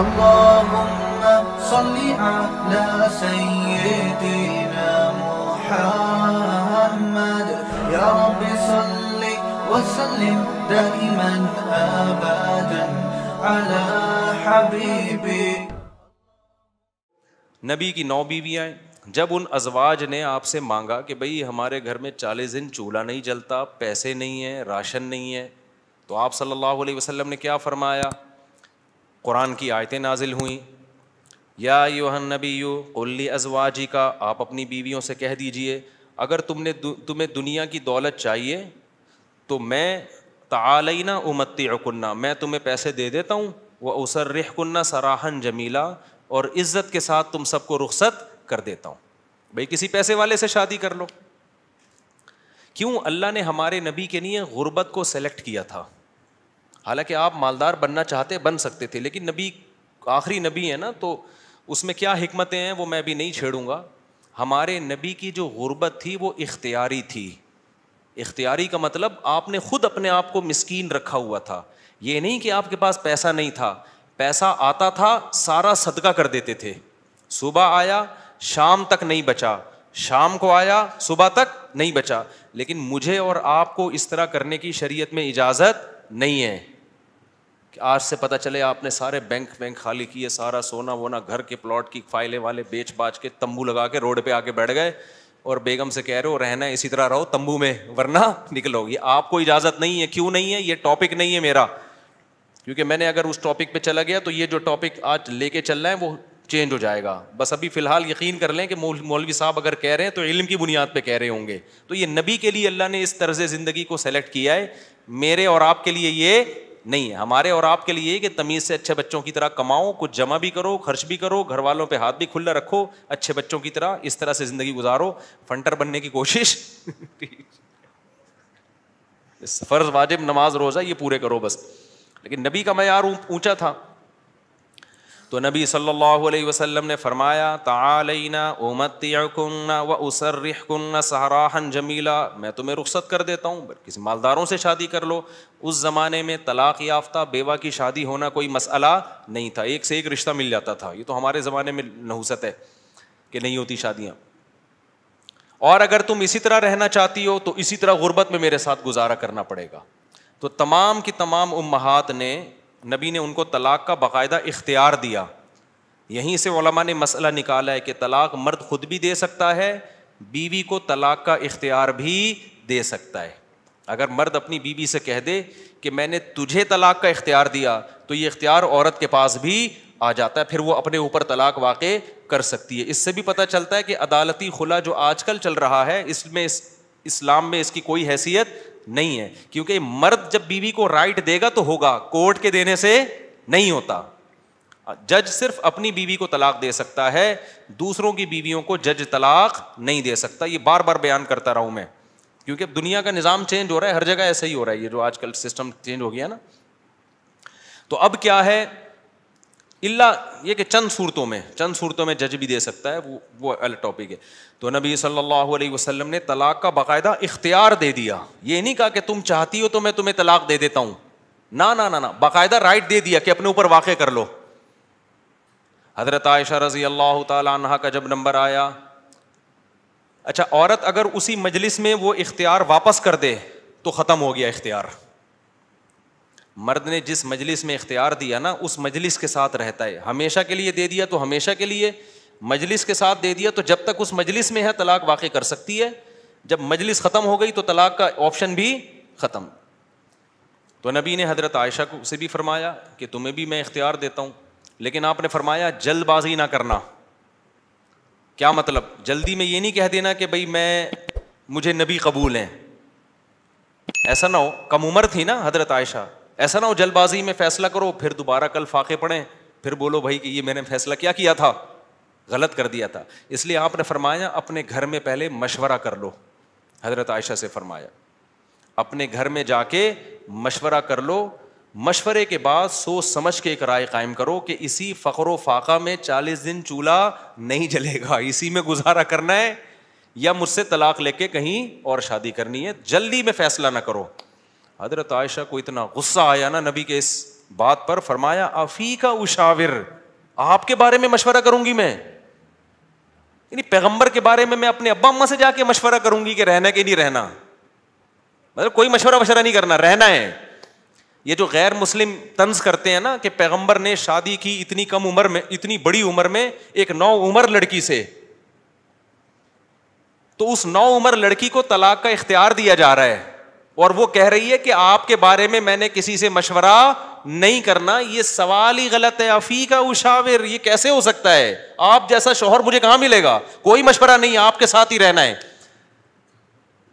اللهم صل على سيدنا محمد يا رب صل وسلم دائما أبدا على حبيبي नबी की नौ बीवियाँ जब उन अजवाज ने आपसे मांगा कि भाई हमारे घर में चालीस दिन चूल्हा नहीं जलता पैसे नहीं है राशन नहीं है तो आप सल्लल्लाहु अलैहि वसल्लम ने क्या फरमाया कुरान की आयतें नाजिल हुई या योहन नबी यू अजवा जी का आप अपनी बीवियों से कह दीजिए अगर तुमने दु, तुम्हें दुनिया की दौलत चाहिए तो मैं तालना उमती अकुन्ना मैं तुम्हें पैसे दे देता हूँ वह उसर्रह कन्ना सराहन जमीला और इज़्ज़त के साथ तुम सबको रुखसत कर देता हूँ भाई किसी पैसे वाले से शादी कर लो क्यों अल्लाह ने हमारे नबी के लिए गुर्बत को सेलेक्ट किया था हालांकि आप मालदार बनना चाहते बन सकते थे लेकिन नबी आखिरी नबी है ना तो उसमें क्या हमतें हैं वो मैं अभी नहीं छेड़ूंगा हमारे नबी की जो गुरबत थी वो इख्तियारी थी इख्तियारी का मतलब आपने खुद अपने आप को मस्किन रखा हुआ था ये नहीं कि आपके पास पैसा नहीं था पैसा आता था सारा सदका कर देते थे सुबह आया शाम तक नहीं बचा शाम को आया सुबह तक नहीं बचा लेकिन मुझे और आपको इस तरह करने की शरीयत में इजाज़त नहीं है कि आज से पता चले आपने सारे बैंक बैंक खाली किए सारा सोना वोना घर के प्लॉट की फाइलें वाले बेच बाच के तंबू लगा के रोड पे आके बैठ गए और बेगम से कह रहे हो रहना इसी तरह रहो तंबू में वरना निकलोगी आपको इजाज़त नहीं है क्यों नहीं है ये टॉपिक नहीं है मेरा क्योंकि मैंने अगर उस टॉपिक पे चला गया तो ये जो टॉपिक आज लेके चल रहा है वो चेंज हो जाएगा बस अभी फ़िलहाल यकीन कर लें कि मौलवी साहब अगर कह रहे हैं तो इलम की बुनियाद पर कह रहे होंगे तो ये नबी के लिए अल्लाह ने इस तर्ज ज़िंदगी को सेलेक्ट किया है मेरे और आपके लिए ये नहीं है हमारे और आपके लिए कि तमीज़ से अच्छे बच्चों की तरह कमाओ कुछ जमा भी करो खर्च भी करो घर वालों पे हाथ भी खुला रखो अच्छे बच्चों की तरह इस तरह से ज़िंदगी गुजारो फंटर बनने की कोशिश फ़र्ज़ वाजिब नमाज रोज़ा ये पूरे करो बस लेकिन नबी का मैार ऊंचा था तो नबी सल्लल्लाहु अलैहि वसल्लम ने फरमाया तालना उमतकुन्ना व उसर्रकुन्ना सहराहन जमीला मैं तुम्हें रुख्सत कर देता हूँ किसी मालदारों से शादी कर लो उस ज़माने में तलाक़ याफ्ता बेवा की शादी होना कोई मसला नहीं था एक से एक रिश्ता मिल जाता था ये तो हमारे ज़माने में नहुसत है कि नहीं होती शादियाँ और अगर तुम इसी तरह रहना चाहती हो तो इसी तरह गुर्बत में मेरे साथ गुजारा करना पड़ेगा तो तमाम की तमाम उम्महात ने नबी ने उनको तलाक का बाकायदा इख्तियार दिया यहीं से ओलमा ने मसला निकाला है कि तलाक मर्द खुद भी दे सकता है बीवी को तलाक का इख्तियार भी दे सकता है अगर मर्द अपनी बीवी से कह दे कि मैंने तुझे तलाक का इख्तियार दिया तो ये इख्तियार औरत के पास भी आ जाता है फिर वो अपने ऊपर तलाक वाक़ कर सकती है इससे भी पता चलता है कि अदालती खुला जो आजकल चल रहा है इसमें इस, इस्लाम में इसकी कोई हैसियत नहीं है क्योंकि मर्द जब बीवी को राइट देगा तो होगा कोर्ट के देने से नहीं होता जज सिर्फ अपनी बीवी को तलाक दे सकता है दूसरों की बीवियों को जज तलाक नहीं दे सकता यह बार बार बयान करता रहा हूं मैं क्योंकि अब दुनिया का निज़ाम चेंज हो रहा है हर जगह ऐसा ही हो रहा है ये जो आजकल सिस्टम चेंज हो गया ना तो अब क्या है इल्ला ये कि चंद सूरतों में चंद सूरतों में जज भी दे सकता है वो वो अलग टॉपिक है तो नबी सल्लल्लाहु अलैहि वसल्लम ने तलाक का बाकायदा इख्तियार दे दिया ये नहीं कहा कि तुम चाहती हो तो मैं तुम्हें तलाक दे देता हूँ ना ना ना ना बाकायदा राइट दे दिया कि अपने ऊपर वाक़ कर लो हज़रत आयशा रज़ी अल्लाह तहा का जब नंबर आया अच्छा औरत अगर उसी मजलिस में वो इख्तियार वापस कर दे तो ख़त्म हो गया इख्तियार मर्द ने जिस मजलिस में इख्तियार दिया ना उस मजलिस के साथ रहता है हमेशा के लिए दे दिया तो हमेशा के लिए मजलिस के साथ दे दिया तो जब तक उस मजलिस में है तलाक वाकई कर सकती है जब मजलिस ख़त्म हो गई तो तलाक का ऑप्शन भी ख़त्म तो नबी ने हज़रत आयशा को से भी फरमाया कि तुम्हें भी मैं इख्तियार देता हूँ लेकिन आपने फरमाया जल्दबाजी ना करना क्या मतलब जल्दी में ये नहीं कह देना कि भाई मैं मुझे नबी कबूल हैं ऐसा ना हो कम उम्र थी ना हज़रत आयशा ऐसा ना हो जल्दबाजी में फैसला करो फिर दोबारा कल फाके पड़ें फिर बोलो भाई कि ये मैंने फैसला क्या किया था गलत कर दिया था इसलिए आपने फरमाया अपने घर में पहले मशवरा कर लो हज़रत आयशा से फरमाया अपने घर में जाके मशवरा कर लो मशवरे के बाद सोच समझ के एक राय कायम करो कि इसी फ़क्र फाका में चालीस दिन चूल्हा नहीं जलेगा इसी में गुजारा करना है या मुझसे तलाक लेके कहीं और शादी करनी है जल्दी में फैसला ना करो हजरत आयशा को इतना गुस्सा आया ना नबी के इस बात पर फरमाया अफीका का उशाविर आपके बारे में मशवरा करूंगी मैं यानी पैगंबर के बारे में मैं अपने अब्बा अम्मा से जाके मशवरा करूंगी कि रहना कि नहीं रहना मतलब कोई मशवरा वशवरा नहीं करना रहना है ये जो गैर मुस्लिम तंज करते हैं ना कि पैगंबर ने शादी की इतनी कम उम्र में इतनी बड़ी उम्र में एक नौ उम्र लड़की से तो उस नौ उम्र लड़की को तलाक का इख्तियार दिया जा रहा है और वो कह रही है कि आपके बारे में मैंने किसी से मशवरा नहीं करना ये सवाल ही गलत है अफीका उशाविर ये कैसे हो सकता है आप जैसा शोहर मुझे कहां मिलेगा कोई मशवरा नहीं आपके साथ ही रहना है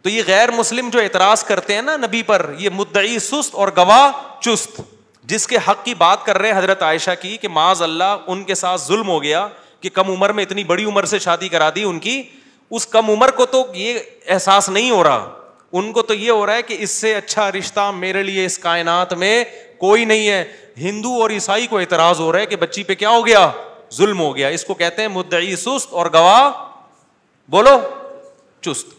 तो ये गैर मुस्लिम जो एतराज करते हैं ना नबी पर ये मुद्दई सुस्त और गवाह चुस्त जिसके हक की बात कर रहे हैं हजरत आयशा की कि माज अल्लाह उनके साथ जुल्म हो गया कि कम उम्र में इतनी बड़ी उम्र से शादी करा दी उनकी उस कम उम्र को तो ये एहसास नहीं हो रहा उनको तो ये हो रहा है कि इससे अच्छा रिश्ता मेरे लिए इस कायनात में कोई नहीं है हिंदू और ईसाई को एतराज हो रहा है कि बच्ची पे क्या हो गया जुल्म हो गया इसको कहते हैं मुद्दई सुस्त और गवाह बोलो चुस्त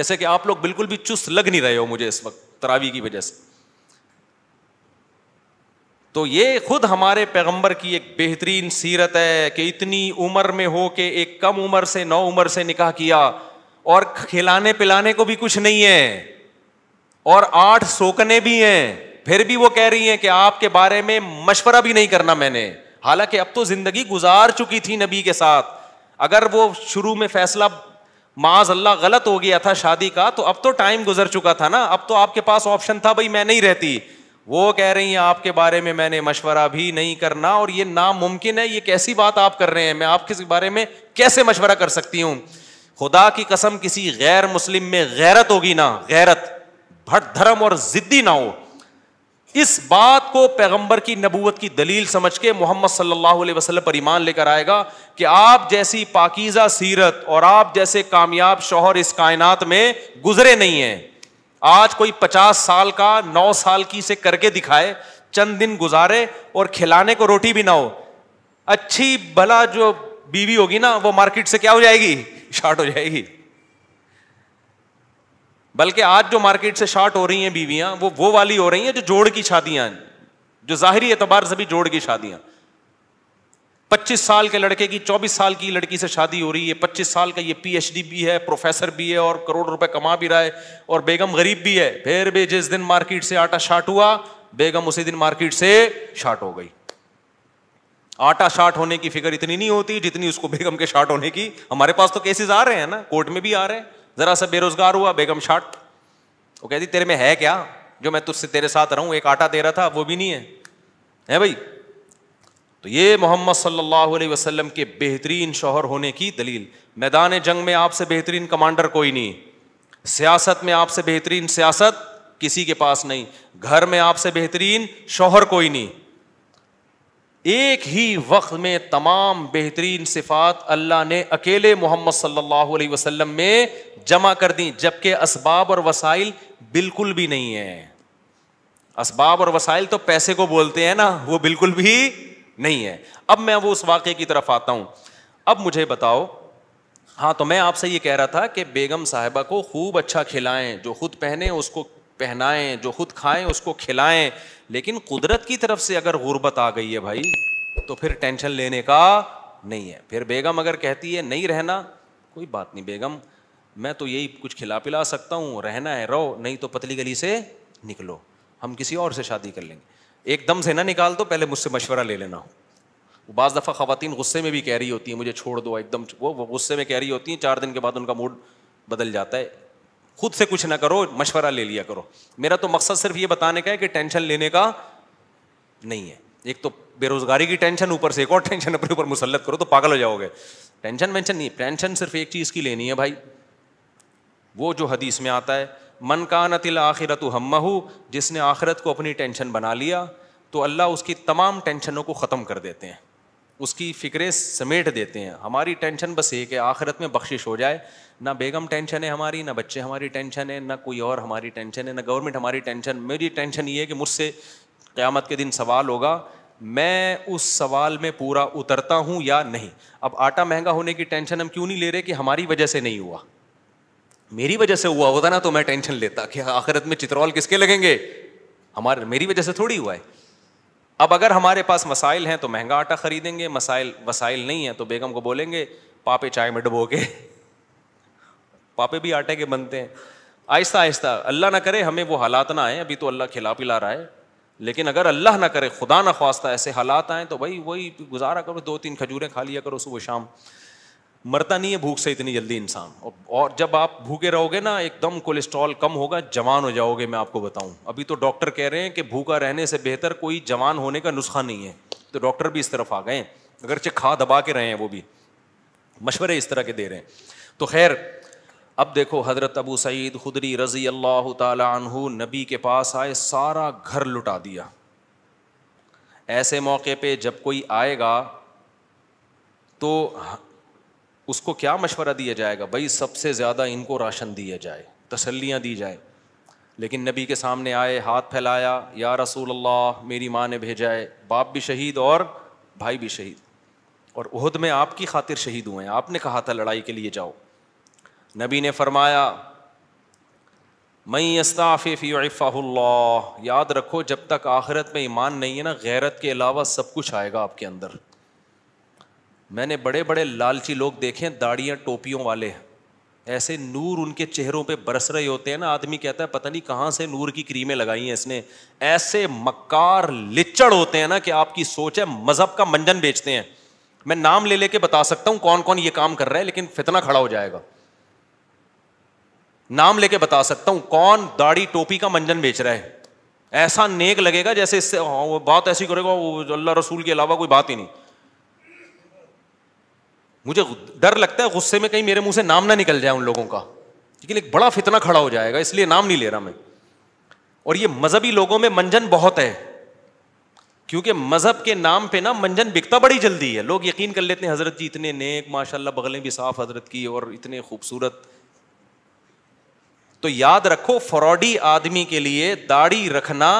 जैसे कि आप लोग बिल्कुल भी चुस्त लग नहीं रहे हो मुझे इस वक्त तरावी की वजह से तो ये खुद हमारे पैगंबर की एक बेहतरीन सीरत है कि इतनी उम्र में हो के एक कम उम्र से नौ उम्र से निकाह किया और खिलाने पिलाने को भी कुछ नहीं है और आठ सोकने भी हैं फिर भी वो कह रही हैं कि आपके बारे में मशवरा भी नहीं करना मैंने हालांकि अब तो जिंदगी गुजार चुकी थी नबी के साथ अगर वो शुरू में फैसला माज अल्लाह गलत हो गया था शादी का तो अब तो टाइम गुजर चुका था ना अब तो आपके पास ऑप्शन था भाई मैं नहीं रहती वो कह रही हैं आपके बारे में मैंने मशवरा भी नहीं करना और ये नामुमकिन है ये कैसी बात आप कर रहे हैं मैं आपके बारे में कैसे मशवरा कर सकती हूँ खुदा की कसम किसी गैर मुस्लिम में गैरत होगी ना गैरत भट धर्म और जिद्दी ना हो इस बात को पैगंबर की नबूवत की दलील समझ के मोहम्मद सल्लल्लाहु अलैहि वसल्लम पर ईमान लेकर आएगा कि आप जैसी पाकिजा सीरत और आप जैसे कामयाब शोहर इस कायनात में गुजरे नहीं हैं आज कोई पचास साल का नौ साल की से करके दिखाए चंद दिन गुजारे और खिलाने को रोटी भी ना हो अच्छी भला जो बीवी होगी ना वो मार्केट से क्या हो जाएगी शार्ट हो जाएगी बल्कि आज जो मार्केट से शार्ट हो रही हैं बीवियां वो वो वाली हो रही हैं जो जोड़ की शादियां जो जाहिर एतबार से भी जोड़ की शादियां 25 साल के लड़के की 24 साल की लड़की से शादी हो रही है 25 साल का ये पीएचडी भी है प्रोफेसर भी है और करोड़ रुपए कमा भी रहा है और बेगम गरीब भी है फिर भी जिस दिन मार्केट से आटा शार्ट हुआ बेगम उसी दिन मार्केट से शार्ट हो गई आटा शार्ट होने की फिक्र इतनी नहीं होती जितनी उसको बेगम के शार्ट होने की हमारे पास तो केसेस आ रहे हैं ना कोर्ट में भी आ रहे हैं जरा सा बेरोजगार हुआ बेगम शार्ट वो कहती तेरे में है क्या जो मैं तुझसे तेरे साथ रहूं एक आटा दे रहा था वो भी नहीं है है भाई तो ये मोहम्मद सल्लल्लाहु वसलम के बेहतरीन शोहर होने की दलील मैदान जंग में आपसे बेहतरीन कमांडर कोई नहीं सियासत में आपसे बेहतरीन सियासत किसी के पास नहीं घर में आपसे बेहतरीन शोहर कोई नहीं एक ही वक्त में तमाम बेहतरीन सिफात अल्लाह ने अकेले मोहम्मद सल्लल्लाहु अलैहि वसल्लम में जमा कर दी जबकि असबाब और वसाइल बिल्कुल भी नहीं है असबाब और वसाइल तो पैसे को बोलते हैं ना वो बिल्कुल भी नहीं है अब मैं वो उस वाक्य की तरफ आता हूं अब मुझे बताओ हाँ तो मैं आपसे ये कह रहा था कि बेगम साहिबा को खूब अच्छा खिलाएं जो खुद पहने उसको पहनाएं जो खुद खाएं उसको खिलाएं लेकिन कुदरत की तरफ से अगर गुर्बत आ गई है भाई तो फिर टेंशन लेने का नहीं है फिर बेगम अगर कहती है नहीं रहना कोई बात नहीं बेगम मैं तो यही कुछ खिला पिला सकता हूँ रहना है रहो नहीं तो पतली गली से निकलो हम किसी और से शादी कर लेंगे एकदम से ना निकाल दो तो, पहले मुझसे मशवरा ले लेना बाज़ दफ़ा ख़वान गुस्से में भी कह रही होती हैं मुझे छोड़ दो एकदम वो गुस्से में कह रही होती हैं चार दिन के बाद उनका मूड बदल जाता है खुद से कुछ ना करो मशवरा ले लिया करो मेरा तो मकसद सिर्फ ये बताने का है कि टेंशन लेने का नहीं है एक तो बेरोजगारी की टेंशन ऊपर से एक और टेंशन अपने ऊपर मुसलत करो तो पागल हो जाओगे टेंशन वेंशन नहीं टेंशन सिर्फ एक चीज़ की लेनी है भाई वो जो हदीस में आता है मन का नतिल आखिरत हमहू जिसने आखिरत को अपनी टेंशन बना लिया तो अल्लाह उसकी तमाम टेंशनों को ख़त्म कर देते हैं उसकी फ़िक्रें समेट देते हैं हमारी टेंशन बस एक है आखिरत में बख्शिश हो जाए ना बेगम टेंशन है हमारी ना बच्चे हमारी टेंशन है ना कोई और हमारी टेंशन है ना गवर्नमेंट हमारी टेंशन मेरी टेंशन ये है कि मुझसे क़्यामत के दिन सवाल होगा मैं उस सवाल में पूरा उतरता हूँ या नहीं अब आटा महंगा होने की टेंशन हम क्यों नहीं ले रहे कि हमारी वजह से नहीं हुआ मेरी वजह से हुआ होता ना तो मैं टेंशन लेता कि आखिरत में चित्रौल किसके लगेंगे हमारे मेरी वजह से थोड़ी हुआ है अब अगर हमारे पास मसाइल हैं तो महंगा आटा खरीदेंगे मसाइल वसाइल नहीं है तो बेगम को बोलेंगे पापे चाय में डुबो के पापे भी आटे के बनते हैं आहिस्ता आहिस्ता अल्लाह ना करे हमें वो हालात ना आए अभी तो अल्लाह खिला पिला रहा है लेकिन अगर अल्लाह ना करे खुदा ना खास्ता ऐसे हालात आए तो भाई वही गुजारा करो दो तीन खजूरें खा लिया करो सुबह शाम मरता नहीं है भूख से इतनी जल्दी इंसान और जब आप भूखे रहोगे ना एकदम कोलेस्ट्रॉल कम होगा जवान हो जाओगे मैं आपको बताऊं अभी तो डॉक्टर कह रहे हैं कि भूखा रहने से बेहतर कोई जवान होने का नुस्खा नहीं है तो डॉक्टर भी इस तरफ आ गए अगर अगरचे खा दबा के रहे हैं वो भी मशवरे इस तरह के दे रहे हैं तो खैर अब देखो हज़रत अबू सईद खुदरी रज़ी अल्लाह तु नबी के पास आए सारा घर लुटा दिया ऐसे मौके पर जब कोई आएगा तो उसको क्या मशवरा दिया जाएगा भाई सबसे ज़्यादा इनको राशन दिया जाए तसलियाँ दी जाए लेकिन नबी के सामने आए हाथ फैलाया या रसूल अल्लाह मेरी माँ ने भेजाए बाप भी शहीद और भाई भी शहीद और उहद में आपकी खातिर शहीद हुए हैं आपने कहा था लड़ाई के लिए जाओ नबी ने फरमाया मई अस्ताफ़िफ़ाहुल्ला याद रखो जब तक आखिरत में ईमान नहीं है ना गैरत के अलावा सब कुछ आएगा आपके अंदर मैंने बड़े बड़े लालची लोग देखे दाढ़ियाँ टोपियों वाले ऐसे नूर उनके चेहरों पे बरस रहे होते हैं ना आदमी कहता है पता नहीं कहाँ से नूर की क्रीमें लगाई हैं इसने ऐसे मक्कार लिचड़ होते हैं ना कि आपकी सोच है मज़हब का मंजन बेचते हैं मैं नाम ले लेके बता सकता हूँ कौन कौन ये काम कर रहा है लेकिन फितना खड़ा हो जाएगा नाम लेके बता सकता हूँ कौन दाढ़ी टोपी का मंजन बेच रहा है ऐसा नेक लगेगा जैसे इससे हाँ, वो बात ऐसी करेगा वो अल्लाह रसूल के अलावा कोई बात ही नहीं मुझे डर लगता है गुस्से में कहीं मेरे मुंह से नाम ना निकल जाए उन लोगों का लेकिन एक बड़ा फितना खड़ा हो जाएगा इसलिए नाम नहीं ले रहा मैं और ये मजहबी लोगों में मंजन बहुत है क्योंकि मजहब के नाम पे ना मंजन बिकता बड़ी जल्दी है लोग यकीन कर लेते हैं हजरत जी इतने नेक माशाल्लाह बगलें भी साफ हजरत की और इतने खूबसूरत तो याद रखो फ्रॉडी आदमी के लिए दाढ़ी रखना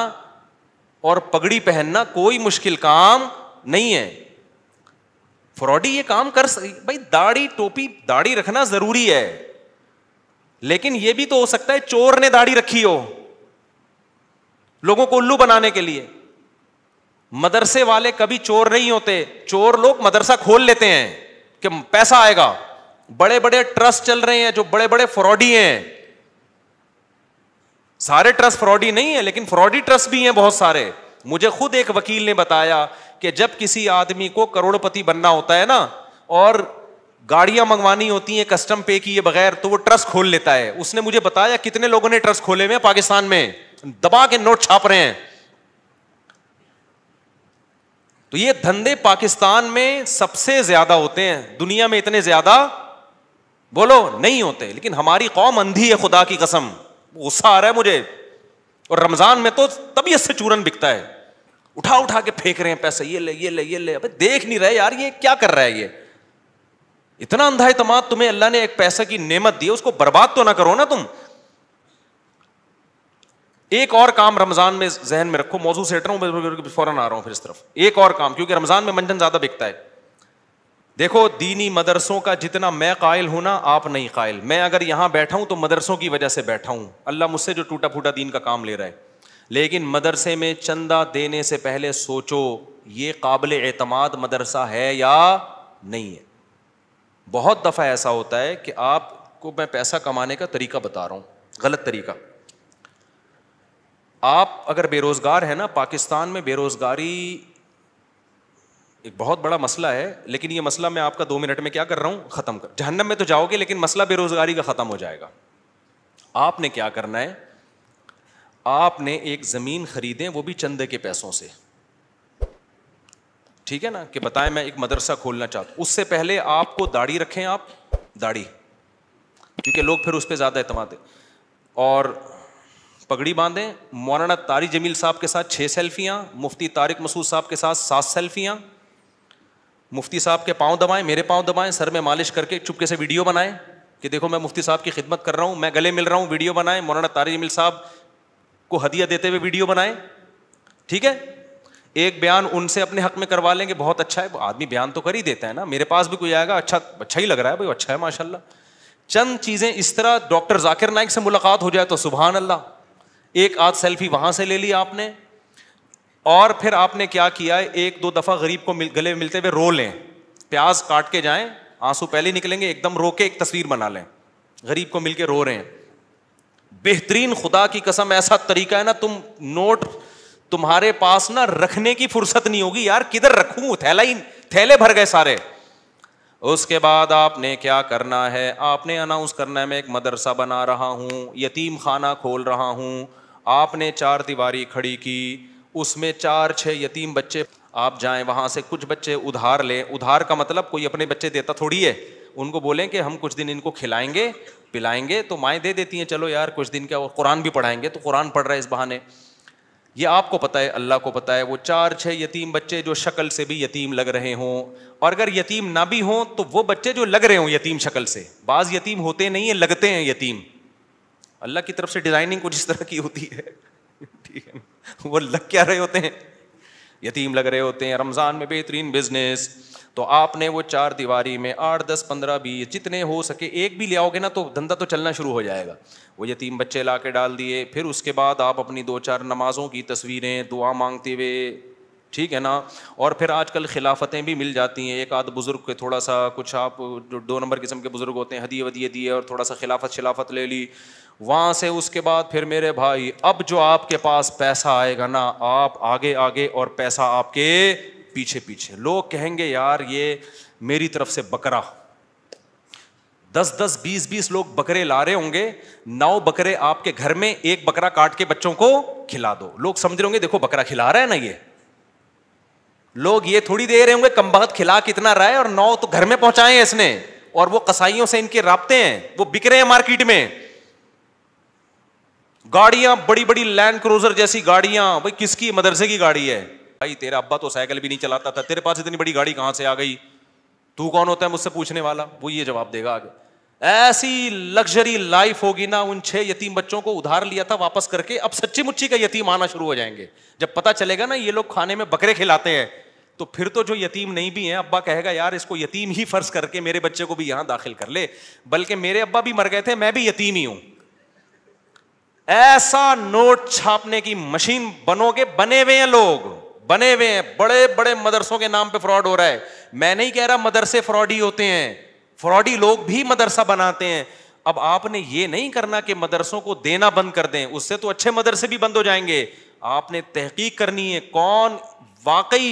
और पगड़ी पहनना कोई मुश्किल काम नहीं है फ्रॉडी ये काम कर सकती भाई दाढ़ी टोपी दाढ़ी रखना जरूरी है लेकिन यह भी तो हो सकता है चोर ने दाढ़ी रखी हो लोगों को उल्लू बनाने के लिए मदरसे वाले कभी चोर नहीं होते चोर लोग मदरसा खोल लेते हैं कि पैसा आएगा बड़े बड़े ट्रस्ट चल रहे हैं जो बड़े बड़े फ्रॉडी हैं सारे ट्रस्ट फ्रॉडी नहीं है लेकिन फ्रॉडी ट्रस्ट भी हैं बहुत सारे मुझे खुद एक वकील ने बताया कि जब किसी आदमी को करोड़पति बनना होता है ना और गाड़ियां मंगवानी होती हैं कस्टम पे किए बगैर तो वो ट्रस्ट खोल लेता है उसने मुझे बताया कितने लोगों ने ट्रस्ट खोले हुए पाकिस्तान में दबा के नोट छाप रहे हैं तो ये धंधे पाकिस्तान में सबसे ज्यादा होते हैं दुनिया में इतने ज्यादा बोलो नहीं होते लेकिन हमारी कौम अंधी है खुदा की कसम गुस्सा आ रहा है मुझे और रमजान में तो तबीयत से चूरन बिकता है उठा उठा के फेंक रहे हैं पैसे ये ले ये ले ये ले अबे देख नहीं रहे यार ये क्या कर रहा है ये इतना अंधा इतमाद तुम्हें अल्लाह ने एक पैसे की नेमत दी उसको बर्बाद तो ना करो ना तुम एक और काम रमजान में जहन में रखो मौजूद से हट रहा हूं फौरन आ रहा हूं फिर इस तरफ एक और काम क्योंकि रमजान में मंजन ज्यादा बिकता है देखो दीनी मदरसों का जितना मैं कायल हूं ना आप नहीं कायल मैं अगर यहां बैठा हूं तो मदरसों की वजह से बैठा हूं अल्लाह मुझसे जो टूटा फूटा दीन का काम ले रहा है लेकिन मदरसे में चंदा देने से पहले सोचो ये काबिल एतमाद मदरसा है या नहीं है बहुत दफ़ा ऐसा होता है कि आपको मैं पैसा कमाने का तरीका बता रहा हूँ गलत तरीका आप अगर बेरोज़गार हैं ना पाकिस्तान में बेरोज़गारी एक बहुत बड़ा मसला है लेकिन ये मसला मैं आपका दो मिनट में क्या कर रहा हूँ ख़त्म कर जहन्नम में तो जाओगे लेकिन मसला बेरोज़गारी का ख़त्म हो जाएगा आपने क्या करना है आपने एक ज़मीन ख़रीदें वो भी चंदे के पैसों से ठीक है ना कि बताएं मैं एक मदरसा खोलना चाहता हूँ उससे पहले आपको दाढ़ी रखें आप दाढ़ी क्योंकि लोग फिर उस पर ज़्यादा अतमाद और पगड़ी बांधें मौलाना तारी जमील साहब के साथ छः सेल्फियाँ मुफ्ती तारिक मसूद साहब के साथ सात सेल्फियाँ मुफ्ती साहब के पाँव दबाएं मेरे पाँव दबाएं सर में मालिश करके चुपके से वीडियो बनाएं कि देखो मैं मुफ्ती साहब की खिदमत कर रहा हूँ मैं गले मिल रहा हूँ वीडियो बनाएं मौलाना तारी जमील साहब को हदिया देते हुए वीडियो बनाए ठीक है एक बयान उनसे अपने हक में करवा लेंगे बहुत अच्छा है आदमी बयान तो कर ही देता है ना मेरे पास भी कोई आएगा अच्छा अच्छा ही लग रहा है भाई अच्छा है माशाल्लाह चंद चीज़ें इस तरह डॉक्टर जाकिर नाइक से मुलाकात हो जाए तो सुबहान अल्लाह एक आध सेल्फी वहाँ से ले ली आपने और फिर आपने क्या किया एक दो दफ़ा गरीब को मिल, गले मिलते हुए रो लें प्याज काट के जाएं आंसू पहले निकलेंगे एकदम रो के एक तस्वीर बना लें गरीब को मिल के रो रहे हैं बेहतरीन खुदा की कसम ऐसा तरीका है ना तुम नोट तुम्हारे पास ना रखने की फुर्सत नहीं होगी यार किधर रखू थैला ही थैले भर गए सारे उसके बाद आपने क्या करना है आपने अनाउंस करना है मैं एक मदरसा बना रहा हूं यतीम खाना खोल रहा हूं आपने चार दीवार खड़ी की उसमें चार छह यतीम बच्चे आप जाए वहां से कुछ बच्चे उधार ले उधार का मतलब कोई अपने बच्चे देता थोड़ी है उनको बोलें कि हम कुछ दिन इनको खिलाएंगे पिलाएंगे तो माएँ दे देती हैं चलो यार कुछ दिन क्या और कुरान भी पढ़ाएंगे तो कुरान पढ़ रहा है इस बहाने ये आपको पता है अल्लाह को पता है वो चार छः यतीम बच्चे जो शक्ल से भी यतीम लग रहे हों और अगर यतीम ना भी हों तो वो बच्चे जो लग रहे हों यतीम शक्ल से बाज़ यतीम होते नहीं हैं लगते हैं यतीम अल्लाह की तरफ से डिज़ाइनिंग कुछ इस तरह की होती है ठीक है वो लग क्या रहे होते हैं यतीम लग रहे होते हैं रमज़ान में बेहतरीन बिजनेस तो आपने वो चार दीवारी में आठ दस पंद्रह बीस जितने हो सके एक भी ले आओगे ना तो धंधा तो चलना शुरू हो जाएगा वो ये तीन बच्चे ला के डाल दिए फिर उसके बाद आप अपनी दो चार नमाज़ों की तस्वीरें दुआ मांगते हुए ठीक है ना और फिर आजकल खिलाफतें भी मिल जाती हैं एक आध बुज़ुर्ग के थोड़ा सा कुछ आप जो दो नंबर किस्म के बुज़ुर्ग होते हैं हदिये वदिये दिए और थोड़ा सा खिलाफत शिलाफत ले ली वहाँ से उसके बाद फिर मेरे भाई अब जो आपके पास पैसा आएगा ना आप आगे आगे और पैसा आपके पीछे पीछे लोग कहेंगे यार ये मेरी तरफ से बकरा दस दस बीस बीस लोग बकरे ला रहे होंगे नौ बकरे आपके घर में एक बकरा काट के बच्चों को खिला दो लोग समझ रहे होंगे देखो बकरा खिला रहा है ना ये लोग ये थोड़ी दे रहे होंगे कम बखत खिला कितना रहा है और नौ तो घर में पहुंचाए हैं इसने और वो कसाईयों से इनके रबते हैं वो बिक रहे हैं मार्केट में गाड़ियां बड़ी बड़ी लैंड क्रूजर जैसी गाड़ियां भाई किसकी मदरसे की गाड़ी है भाई तेरा अब्बा तो साइकिल भी नहीं चलाता था तेरे पास इतनी बड़ी गाड़ी कहाँ से आ गई तू कौन होता है मुझसे पूछने वाला वो ये जवाब देगा आगे ऐसी लग्जरी लाइफ होगी ना उन छह यतीम बच्चों को उधार लिया था वापस करके अब सच्ची मुच्ची का यतीम आना शुरू हो जाएंगे जब पता चलेगा ना ये लोग खाने में बकरे खिलाते हैं तो फिर तो जो यतीम नहीं भी हैं अब्बा कहेगा यार इसको यतीम ही फर्ज करके मेरे बच्चे को भी यहां दाखिल कर ले बल्कि मेरे अब्बा भी मर गए थे मैं भी यतीम ही हूं ऐसा नोट छापने की मशीन बनोगे बने हुए हैं लोग बने हुए हैं बड़े बड़े मदरसों के नाम पे फ्रॉड हो रहा है मैं नहीं कह रहा मदरसे फ्रॉडी होते हैं फ्रॉडी लोग भी मदरसा बनाते हैं अब आपने ये नहीं करना कि मदरसों को देना बंद कर दें उससे तो अच्छे मदरसे भी बंद हो जाएंगे आपने तहकीक करनी है कौन वाकई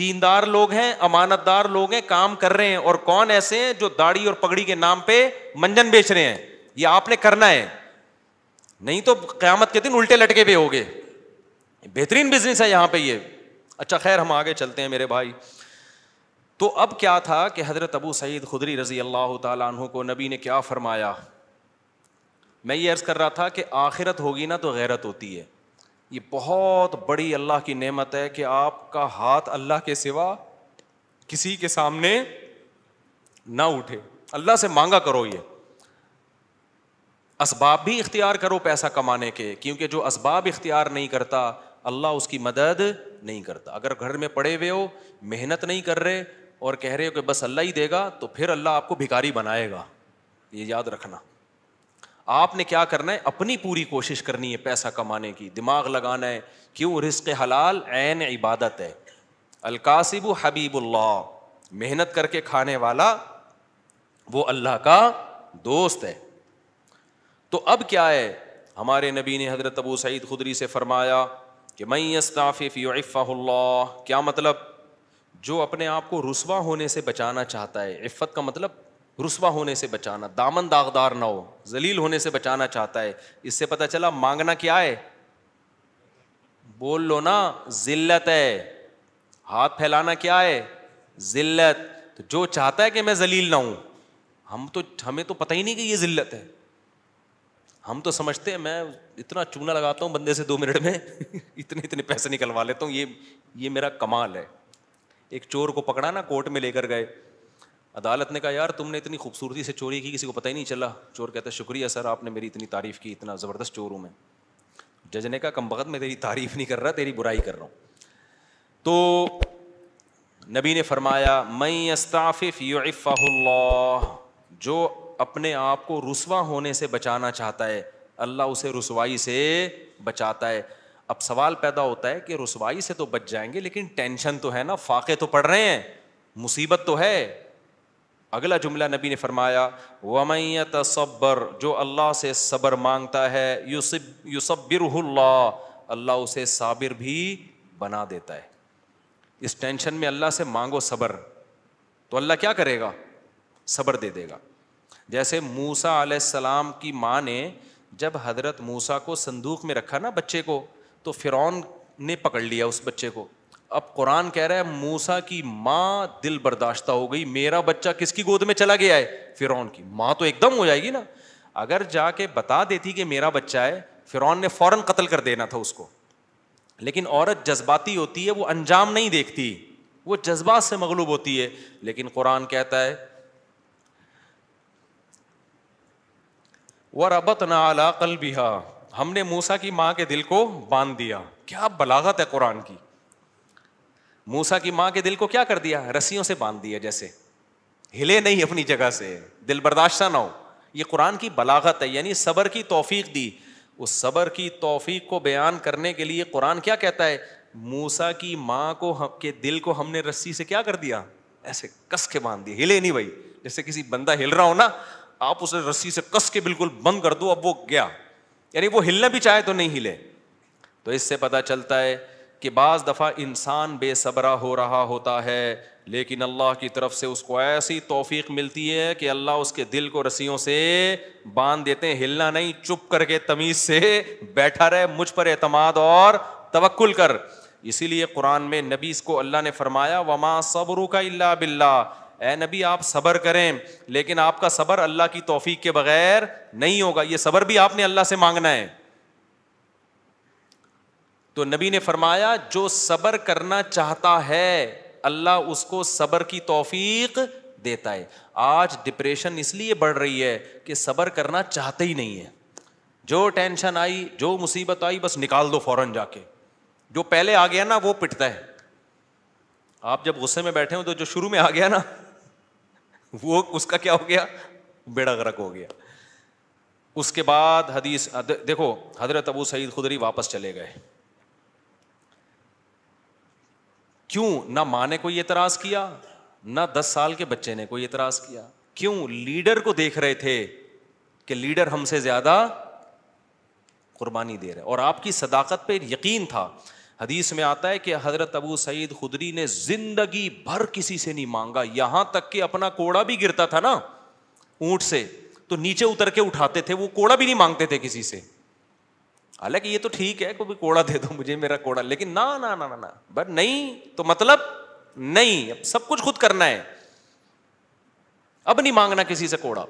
दीनदार लोग हैं अमानतदार लोग हैं काम कर रहे हैं और कौन ऐसे हैं जो दाढ़ी और पगड़ी के नाम पे मंजन बेच रहे हैं ये आपने करना है नहीं तो क्यामत के दिन उल्टे लटके पे होगे बेहतरीन बिजनेस है यहां पे ये अच्छा खैर हम आगे चलते हैं मेरे भाई तो अब क्या था कि हज़रत अबू सईद खुदरी रज़ी अल्लाह तु को नबी ने क्या फरमाया मैं ये अर्ज़ कर रहा था कि आखिरत होगी ना तो गैरत होती है ये बहुत बड़ी अल्लाह की नेमत है कि आपका हाथ अल्लाह के सिवा किसी के सामने ना उठे अल्लाह से मांगा करो ये इसबाब भी इख्तियार करो पैसा कमाने के क्योंकि जो इसबाब इख्तियार नहीं करता अल्लाह उसकी मदद नहीं करता अगर घर में पड़े हुए हो मेहनत नहीं कर रहे और कह रहे हो कि बस अल्लाह ही देगा तो फिर अल्लाह आपको भिकारी बनाएगा ये याद रखना आपने क्या करना है अपनी पूरी कोशिश करनी है पैसा कमाने की दिमाग लगाना है क्यों रिस्क हलाल ऐन इबादत है अलकासिब हबीबुल्ला मेहनत करके खाने वाला वो अल्लाह का दोस्त है तो अब क्या है हमारे नबी ने हज़रत अबू सईद खुदरी से फरमाया कि अस्ताफिफ यस्ताफ़िफ़ युफ़ाह क्या मतलब जो अपने आप को रुसवा होने से बचाना चाहता है इफ़त का मतलब रसवा होने से बचाना दामन दागदार ना हो जलील होने से बचाना चाहता है इससे पता चला मांगना क्या है बोल लो ना जिल्लत है हाथ फैलाना क्या है जिल्लत तो जो चाहता है कि मैं जलील ना हूं हम तो हमें तो पता ही नहीं कि ये जिल्लत है हम तो समझते हैं मैं इतना चूना लगाता हूँ बंदे से दो मिनट में इतने इतने पैसे निकलवा लेता हूँ ये ये मेरा कमाल है एक चोर को पकड़ा ना कोर्ट में लेकर गए अदालत ने कहा यार तुमने इतनी खूबसूरती से चोरी की किसी को पता ही नहीं चला चोर कहता शुक्रिया सर आपने मेरी इतनी तारीफ़ की इतना ज़बरदस्त चोर हूँ मैं जज ने कहा कम वक्त मैं तेरी तारीफ़ नहीं कर रहा तेरी बुराई कर रहा हूँ तो नबी ने फरमाया मई अस्ताफ़िफ़ युफ़ाह जो अपने आप को रसवा होने से बचाना चाहता है अल्लाह उसे रसवाई से बचाता है अब सवाल पैदा होता है कि रसवाई से तो बच जाएंगे लेकिन टेंशन तो है ना फाके तो पड़ रहे हैं मुसीबत तो है अगला जुमला नबी ने फरमाया वमैत सब्बर जो अल्लाह से सबर मांगता है यूसब अल्लाह उसे साबिर भी बना देता है इस टेंशन में अल्लाह से मांगो सबर तो अल्लाह क्या करेगा सबर दे देगा जैसे मूसा आसमाम की माँ ने जब हजरत मूसा को संदूक में रखा ना बच्चे को तो फिर ने पकड़ लिया उस बच्चे को अब कुरान कह रहा है मूसा की माँ दिल बर्दाश्त हो गई मेरा बच्चा किसकी गोद में चला गया है फ़िरौन की माँ तो एकदम हो जाएगी ना अगर जाके बता देती कि मेरा बच्चा है फ़िरौन ने फ़ौरन कत्ल कर देना था उसको लेकिन औरत जज्बाती होती है वो अंजाम नहीं देखती वो जज्बात से मगलूब होती है लेकिन कुरान कहता है व रबत नाला कल बिहा हमने मूसा की माँ के दिल को बांध दिया क्या बलागत है कुरान की मूसा की माँ के दिल को क्या कर दिया रस्सियों से बांध दिया जैसे हिले नहीं अपनी जगह से दिल बर्दाश्त ना हो ये कुरान की बलागत है यानी सबर की तोफीक दी उस सबर की तोफीक को बयान करने के लिए कुरान क्या कहता है मूसा की माँ को हम के दिल को हमने रस्सी से क्या कर दिया ऐसे कस के बांध दिया हिले नहीं भाई जैसे किसी बंदा हिल रहा हो ना आप उसे रस्सी से कस के बिल्कुल बंद कर दो अब वो गया यानी वो हिलना भी चाहे तो नहीं हिले तो इससे पता चलता है कि बाज़ दफ़ा इंसान बेसबरा हो रहा होता है लेकिन अल्लाह की तरफ से उसको ऐसी तोफ़ी मिलती है कि अल्लाह उसके दिल को रस्सियों से बांध देते हैं हिलना नहीं चुप करके तमीज़ से बैठा रहे मुझ पर एतमाद और तवक्ल कर इसीलिए कुरान में नबी को अल्लाह ने फरमाया वमा सबरू का अल्ला बिल्ला ए नबी आप सब्र करें लेकिन आपका सब्र अल्लाह की तोफीक के बगैर नहीं होगा ये सब्र भी आपने अल्लाह से मांगना है तो नबी ने फरमाया जो सब्र करना चाहता है अल्लाह उसको सब्र की तोफीक देता है आज डिप्रेशन इसलिए बढ़ रही है कि सब्र करना चाहते ही नहीं है जो टेंशन आई जो मुसीबत आई बस निकाल दो फौरन जाके जो पहले आ गया ना वो पिटता है आप जब गुस्से में बैठे हो तो जो शुरू में आ गया ना वो उसका क्या हो गया बेड़ा गर्क हो गया उसके बाद हदीस देखो हजरत अबू सईद खुदरी वापस चले गए क्यों ना माँ ने कोई एतराज़ किया ना दस साल के बच्चे ने कोई एतराज़ किया क्यों लीडर को देख रहे थे कि लीडर हमसे ज़्यादा कुर्बानी दे रहे और आपकी सदाकत पे यकीन था हदीस में आता है कि हजरत अबू सईद खुदरी ने जिंदगी भर किसी से नहीं मांगा यहां तक कि अपना कोड़ा भी गिरता था ना ऊंट से तो नीचे उतर के उठाते थे वो कोड़ा भी नहीं मांगते थे किसी से हालांकि ये तो ठीक है कोई कोड़ा दे दो मुझे मेरा कोड़ा लेकिन ना ना ना ना ना बट नहीं तो मतलब नहीं अब सब कुछ खुद करना है अब नहीं मांगना किसी से कोड़ा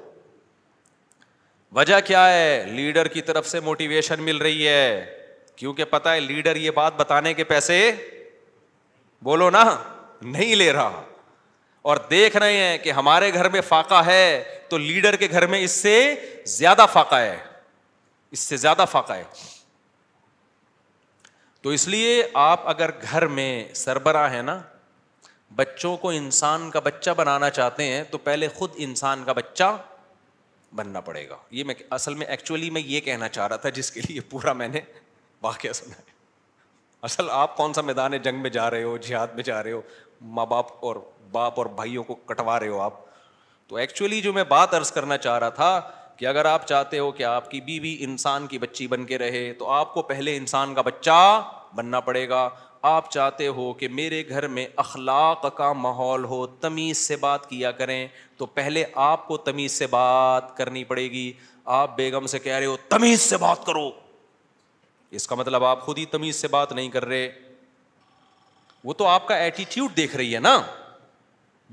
वजह क्या है लीडर की तरफ से मोटिवेशन मिल रही है क्योंकि पता है लीडर ये बात बताने के पैसे बोलो ना नहीं ले रहा और देख रहे हैं कि हमारे घर में फाका है तो लीडर के घर में इससे ज्यादा फाका है इससे ज्यादा फाका है तो इसलिए आप अगर घर में सरबरा है ना बच्चों को इंसान का बच्चा बनाना चाहते हैं तो पहले खुद इंसान का बच्चा बनना पड़ेगा ये मैं असल में एक्चुअली मैं ये कहना चाह रहा था जिसके लिए पूरा मैंने वाक्य सुना है असल आप कौन सा मैदान है जंग में जा रहे हो जिहाद में जा रहे हो माँ बाप और बाप और भाइयों को कटवा रहे हो आप तो एक्चुअली जो मैं बात अर्ज करना चाह रहा था कि अगर आप चाहते हो कि आपकी बीवी इंसान की बच्ची बन के रहे तो आपको पहले इंसान का बच्चा बनना पड़ेगा आप चाहते हो कि मेरे घर में अखलाक का माहौल हो तमीज़ से बात किया करें तो पहले आपको तमीज़ से बात करनी पड़ेगी आप बेगम से कह रहे हो तमीज़ से बात करो इसका मतलब आप खुद ही तमीज से बात नहीं कर रहे वो तो आपका एटीट्यूड देख रही है ना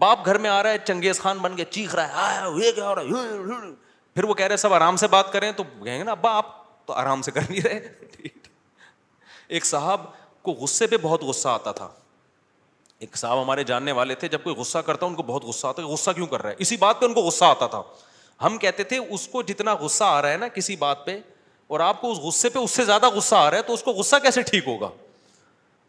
बाप घर में आ रहा है चंगेज खान बन के चीख रहा है आया ये क्या हो रहा है फिर वो कह रहे सब आराम से बात करें तो कहेंगे ना अब्बा आप तो आराम से कर नहीं रहे एक साहब को गुस्से पे बहुत गुस्सा आता था एक साहब हमारे जानने वाले थे जब कोई गुस्सा करता उनको बहुत गुस्सा आता गुस्सा क्यों कर रहा है इसी बात पे उनको गुस्सा आता था हम कहते थे उसको जितना गुस्सा आ रहा है ना किसी बात पे और आपको उस गुस्से पे उससे ज़्यादा गुस्सा आ रहा है तो उसको गुस्सा कैसे ठीक होगा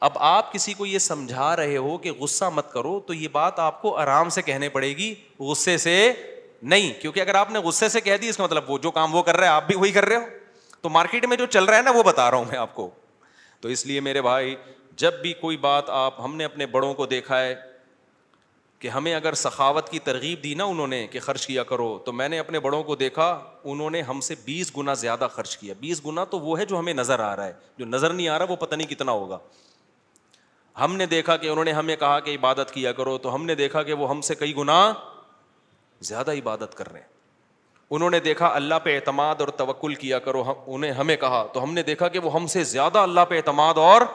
अब आप किसी को ये समझा रहे हो कि गुस्सा मत करो तो ये बात आपको आराम से कहने पड़ेगी गुस्से से नहीं क्योंकि अगर आपने गुस्से से कह दी इसका मतलब वो जो काम वो कर रहे हैं आप भी वही कर रहे हो तो मार्केट में जो चल रहा है ना वो बता रहा हूं मैं आपको तो इसलिए मेरे भाई जब भी कोई बात आप हमने अपने बड़ों को देखा है कि हमें अगर सखावत की तरगीब दी ना उन्होंने कि खर्च किया करो तो मैंने अपने बड़ों को देखा उन्होंने हमसे बीस गुना ज़्यादा खर्च किया बीस गुना तो वो है जो हमें नज़र आ रहा है जो नज़र नहीं आ रहा वो पता नहीं कितना होगा हमने देखा कि उन्होंने हमें कहा कि इबादत किया करो तो हमने देखा कि वो हमसे कई गुना ज़्यादा इबादत कर रहे हैं उन्होंने देखा अल्लाह पे एतमाद और तवक्ल किया करो हम उन्हें हमें कहा तो हमने देखा कि वो हमसे ज़्यादा अल्लाह पे एतमाद और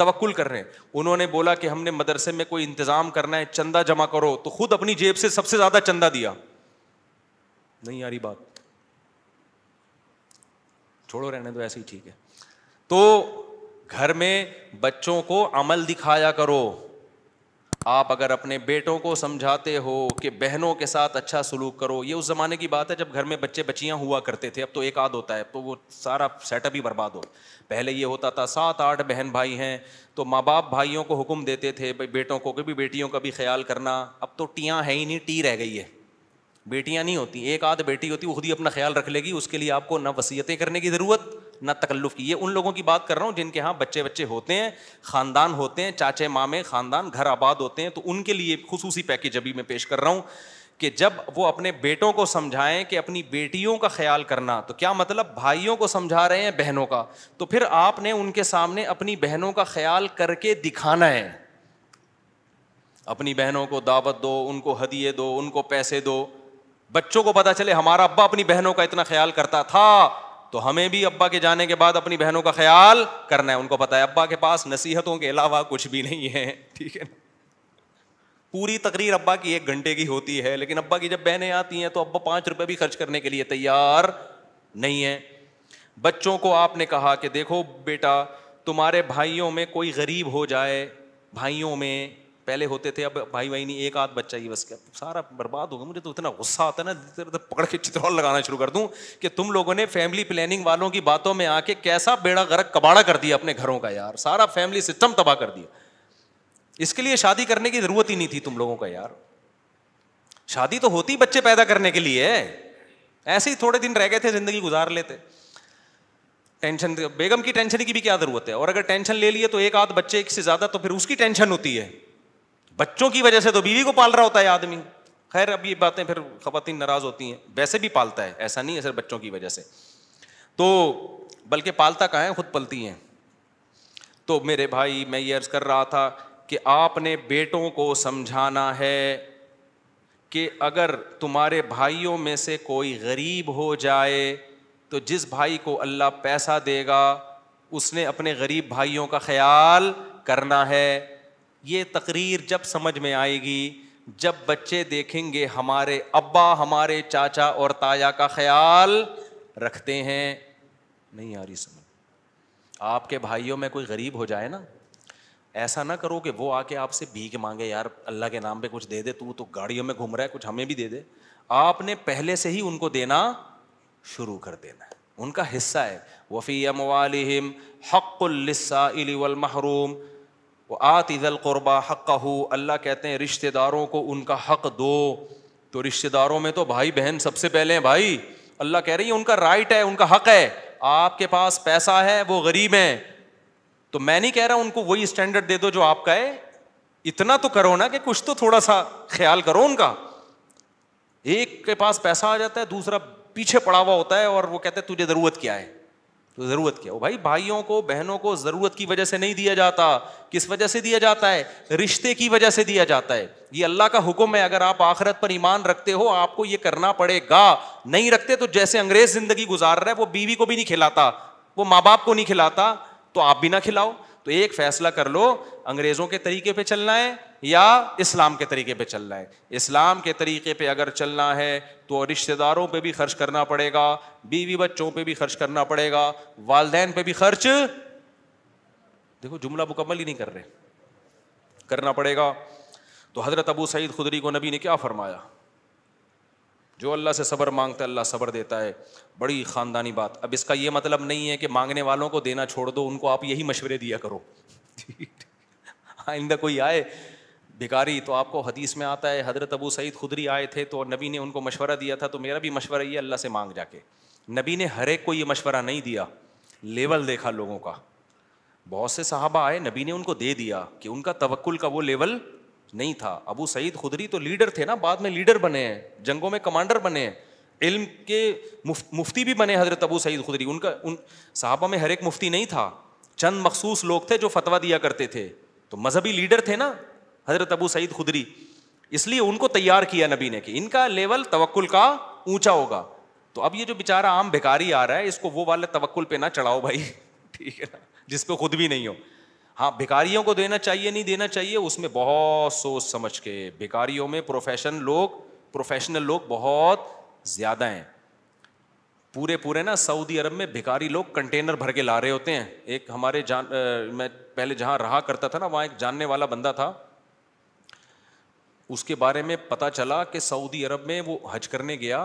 तवक्ल कर रहे हैं उन्होंने बोला कि हमने मदरसे में कोई इंतज़ाम करना है चंदा जमा करो तो खुद अपनी जेब से सबसे ज़्यादा चंदा दिया नहीं यारी बात छोड़ो रहने तो ऐसे ही ठीक है तो घर में बच्चों को अमल दिखाया करो आप अगर अपने बेटों को समझाते हो कि बहनों के साथ अच्छा सलूक करो ये उस ज़माने की बात है जब घर में बच्चे बच्चियाँ हुआ करते थे अब तो एक आध होता है तो वो सारा सेटअप ही बर्बाद हो पहले ये होता था सात आठ बहन भाई हैं तो माँ बाप भाइयों को हुक्म देते थे भाई बेटों को कभी बेटियों का भी ख्याल करना अब तो टियाँ है ही नहीं टी रह गई है बेटियां नहीं होती एक आध बेटी होती वो खुद ही अपना ख्याल रख लेगी उसके लिए आपको ना वसीयतें करने की ज़रूरत ना तकल्लुफ़ की ये उन लोगों की बात कर रहा हूँ जिनके यहाँ बच्चे बच्चे होते हैं ख़ानदान होते हैं चाचे मामे ख़ानदान घर आबाद होते हैं तो उनके लिए खसूसी पैकेज अभी मैं पेश कर रहा हूँ कि जब वो अपने बेटों को समझाएं कि अपनी बेटियों का ख्याल करना तो क्या मतलब भाइयों को समझा रहे हैं बहनों का तो फिर आपने उनके सामने अपनी बहनों का ख्याल करके दिखाना है अपनी बहनों को दावत दो उनको हदिये दो उनको पैसे दो बच्चों को पता चले हमारा अब्बा अपनी बहनों का इतना ख्याल करता था तो हमें भी अब्बा के जाने के बाद अपनी बहनों का ख्याल करना है उनको पता है अब्बा के पास नसीहतों के अलावा कुछ भी नहीं है ठीक है पूरी तकरीर अब्बा की एक घंटे की होती है लेकिन अब्बा की जब बहनें आती हैं तो अब्बा पांच रुपए भी खर्च करने के लिए तैयार नहीं है बच्चों को आपने कहा कि देखो बेटा तुम्हारे भाइयों में कोई गरीब हो जाए भाइयों में पहले होते थे अब भाई भाई नहीं एक आध बच्चा ही बस गया सारा बर्बाद हो गया मुझे तो इतना गुस्सा आता ना इधर उधर पकड़ के चित्रौल लगाना शुरू कर दूं कि तुम लोगों ने फैमिली प्लानिंग वालों की बातों में आके कैसा बेड़ा गरक कबाड़ा कर दिया अपने घरों का यार सारा फैमिली सिस्टम तबाह कर दिया इसके लिए शादी करने की जरूरत ही नहीं थी तुम लोगों का यार शादी तो होती बच्चे पैदा करने के लिए ऐसे ही थोड़े दिन रह गए थे जिंदगी गुजार लेते टेंशन बेगम की टेंशन की भी क्या जरूरत है और अगर टेंशन ले लिए तो एक आध बच्चे एक से ज्यादा तो फिर उसकी टेंशन होती है बच्चों की वजह से तो बीवी को पाल रहा होता है आदमी खैर अब ये बातें फिर खवतिन नाराज होती हैं वैसे भी पालता है ऐसा नहीं है सिर्फ बच्चों की वजह से तो बल्कि पालता कहाँ है खुद पलती हैं तो मेरे भाई मैं ये अर्ज कर रहा था कि आपने बेटों को समझाना है कि अगर तुम्हारे भाइयों में से कोई गरीब हो जाए तो जिस भाई को अल्लाह पैसा देगा उसने अपने गरीब भाइयों का ख्याल करना है ये तकरीर जब समझ में आएगी जब बच्चे देखेंगे हमारे अब्बा हमारे चाचा और ताया का ख्याल रखते हैं नहीं आ रही समझ आपके भाइयों में कोई गरीब हो जाए ना ऐसा ना करो कि वो आके आपसे भीख मांगे यार अल्लाह के नाम पे कुछ दे दे तू तो गाड़ियों में घूम रहा है कुछ हमें भी दे दे आपने पहले से ही उनको देना शुरू कर देना है उनका हिस्सा है वफ़ी अमवालम हक़ुल्लिसाइल महरूम वो आतिज़ल क़ुरबा हक़ हो अल्लाह कहते हैं रिश्तेदारों को उनका हक़ दो तो रिश्तेदारों में तो भाई बहन सबसे पहले हैं भाई अल्लाह कह रही है उनका राइट है उनका हक़ है आपके पास पैसा है वो गरीब है तो मैं नहीं कह रहा उनको वही स्टैंडर्ड दे दो जो आपका है इतना तो करो ना कि कुछ तो थोड़ा सा ख्याल करो उनका एक के पास पैसा आ जाता है दूसरा पीछे पड़ा हुआ होता है और वो कहते हैं तुझे ज़रूरत क्या है तो ज़रूरत क्या हो भाई भाइयों को बहनों को ज़रूरत की वजह से नहीं दिया जाता किस वजह से दिया जाता है रिश्ते की वजह से दिया जाता है ये अल्लाह का हुक्म है अगर आप आखिरत पर ईमान रखते हो आपको ये करना पड़ेगा नहीं रखते तो जैसे अंग्रेज ज़िंदगी गुजार रहा है वो बीवी को भी नहीं खिलाता वो माँ बाप को नहीं खिलाता तो आप भी ना खिलाओ तो एक फैसला कर लो अंग्रेजों के तरीके पे चलना है या इस्लाम के तरीके पे चलना है इस्लाम के तरीके पे अगर चलना है तो रिश्तेदारों पे भी खर्च करना पड़ेगा बीवी बच्चों पे भी खर्च करना पड़ेगा वालदेन पे भी खर्च देखो जुमला मुकम्मल ही नहीं कर रहे करना पड़ेगा तो हज़रत अबू सईद खुदरी को नबी ने क्या फरमाया जो अल्लाह से सब्र मांगता है अल्लाह सब्र देता है बड़ी ख़ानदानी बात अब इसका ये मतलब नहीं है कि मांगने वालों को देना छोड़ दो उनको आप यही मशवरे दिया करो आइंदा हाँ, कोई आए भिकारी तो आपको हदीस में आता है हज़रत अबू सईद खुदरी आए थे तो नबी ने उनको मशवरा दिया था तो मेरा भी मशवरा ये अल्लाह से मांग जाके नबी ने हर एक को ये मशवरा नहीं दिया लेवल देखा लोगों का बहुत से साहबा आए नबी ने उनको दे दिया कि उनका तवक्ल का वो लेवल नहीं था अबू सईद खुदरी तो लीडर थे ना बाद में लीडर बने हैं जंगों में कमांडर बने हैं इल्म के मुफ, मुफ्ती भी बने हजरत अबू सईद खुदरी उनका उन साहबा में हर एक मुफ्ती नहीं था चंद मखसूस लोग थे जो फतवा दिया करते थे तो मजहबी लीडर थे ना हजरत अबू सईद खुदरी इसलिए उनको तैयार किया नबी ने कि इनका लेवल तवक्ल का ऊंचा होगा तो अब ये जो बेचारा आम भिकारी आ रहा है इसको वो वाले तवक्ल पे ना चढ़ाओ भाई ठीक है ना जिस खुद भी नहीं हो हाँ भिकारियों को देना चाहिए नहीं देना चाहिए उसमें बहुत सोच समझ के भिकारियों में प्रोफेशन लोग प्रोफेशनल लोग बहुत ज़्यादा हैं पूरे पूरे ना सऊदी अरब में भिकारी लोग कंटेनर भर के ला रहे होते हैं एक हमारे जान आ, मैं पहले जहाँ रहा करता था ना वहाँ एक जानने वाला बंदा था उसके बारे में पता चला कि सऊदी अरब में वो हज करने गया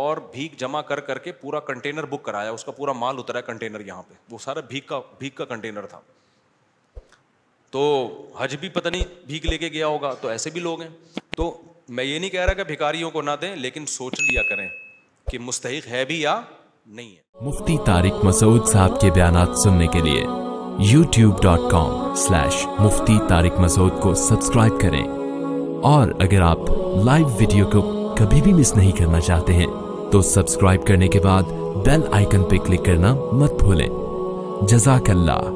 और भीख जमा कर करके पूरा कंटेनर बुक कराया उसका पूरा माल उतरा कंटेनर यहाँ पे वो सारा भीख का भीख का कंटेनर था तो हज भी पता नहीं भीख लेके गया होगा तो ऐसे भी लोग हैं तो मैं ये नहीं कह रहा कि भिखारियों को ना दें लेकिन सोच लिया करें कि मुस्तक है भी या नहीं है मुफ्ती तारिक मसूद साहब के बयान सुनने के लिए YouTube dot com slash Mufti Tariq Masood को सब्सक्राइब करें और अगर आप लाइव वीडियो को कभी भी मिस नहीं करना चाहते हैं तो सब्सक्राइब करने के बाद बेल आइकन पे क्लिक करना मत भूलें जजाकल्ला